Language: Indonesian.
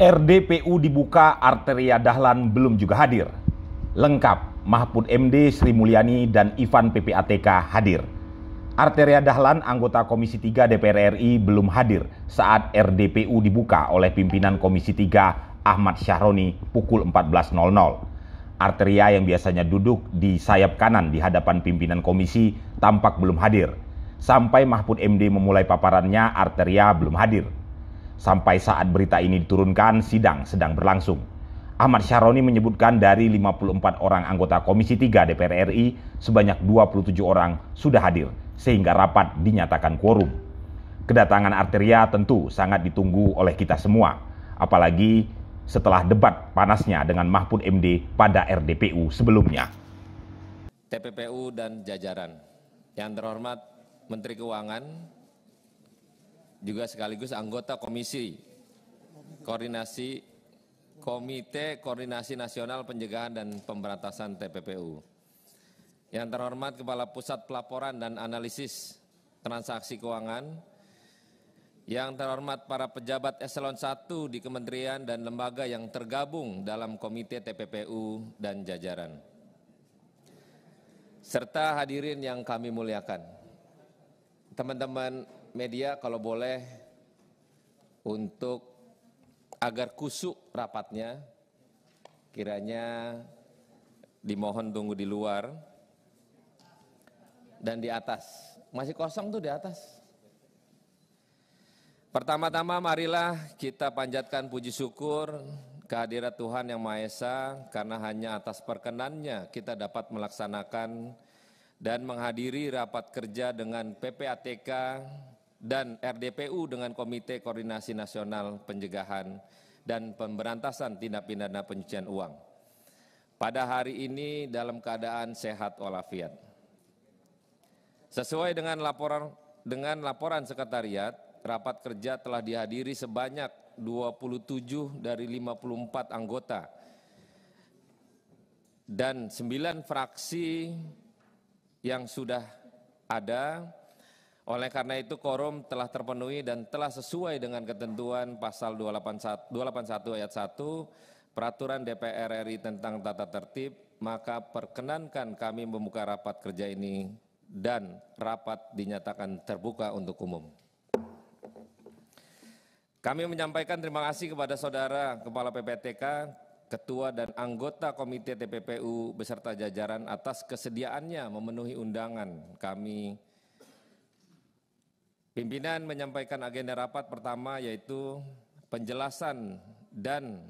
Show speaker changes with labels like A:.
A: RDPU dibuka, Arteria Dahlan belum juga hadir. Lengkap, Mahfud MD, Sri Mulyani, dan Ivan PPATK hadir. Arteria Dahlan, anggota Komisi 3 DPR RI, belum hadir saat RDPU dibuka oleh pimpinan Komisi 3 Ahmad Syahroni pukul 14.00. Arteria yang biasanya duduk di sayap kanan di hadapan pimpinan komisi tampak belum hadir. Sampai Mahfud MD memulai paparannya, Arteria belum hadir. Sampai saat berita ini diturunkan, sidang sedang berlangsung. Ahmad Syaroni menyebutkan dari 54 orang anggota Komisi 3 DPR RI, sebanyak 27 orang sudah hadir, sehingga rapat dinyatakan quorum. Kedatangan Arteria tentu sangat ditunggu oleh kita semua, apalagi setelah debat panasnya dengan Mahfud MD pada RDPU sebelumnya.
B: TPPU dan jajaran. Yang terhormat Menteri Keuangan, juga sekaligus anggota Komisi Koordinasi Komite Koordinasi Nasional Pencegahan dan Pemberantasan TPPU. Yang terhormat Kepala Pusat Pelaporan dan Analisis Transaksi Keuangan, yang terhormat para pejabat eselon 1 di kementerian dan lembaga yang tergabung dalam Komite TPPU dan jajaran. Serta hadirin yang kami muliakan. Teman-teman media kalau boleh untuk agar kusuk rapatnya kiranya dimohon tunggu di luar dan di atas. Masih kosong tuh di atas. Pertama-tama marilah kita panjatkan puji syukur kehadirat Tuhan Yang Maha Esa karena hanya atas perkenannya kita dapat melaksanakan dan menghadiri rapat kerja dengan PPATK dan RDPU dengan Komite Koordinasi Nasional Pencegahan dan Pemberantasan Tindak Pidana Pencucian Uang. Pada hari ini dalam keadaan sehat walafiat. Sesuai dengan laporan dengan laporan sekretariat, rapat kerja telah dihadiri sebanyak 27 dari 54 anggota dan 9 fraksi yang sudah ada oleh karena itu korum telah terpenuhi dan telah sesuai dengan ketentuan pasal 281, 281 ayat 1 peraturan DPR RI tentang tata tertib, maka perkenankan kami membuka rapat kerja ini dan rapat dinyatakan terbuka untuk umum. Kami menyampaikan terima kasih kepada saudara Kepala PPTK, ketua dan anggota Komite TPPU beserta jajaran atas kesediaannya memenuhi undangan kami Pimpinan menyampaikan agenda rapat pertama yaitu penjelasan dan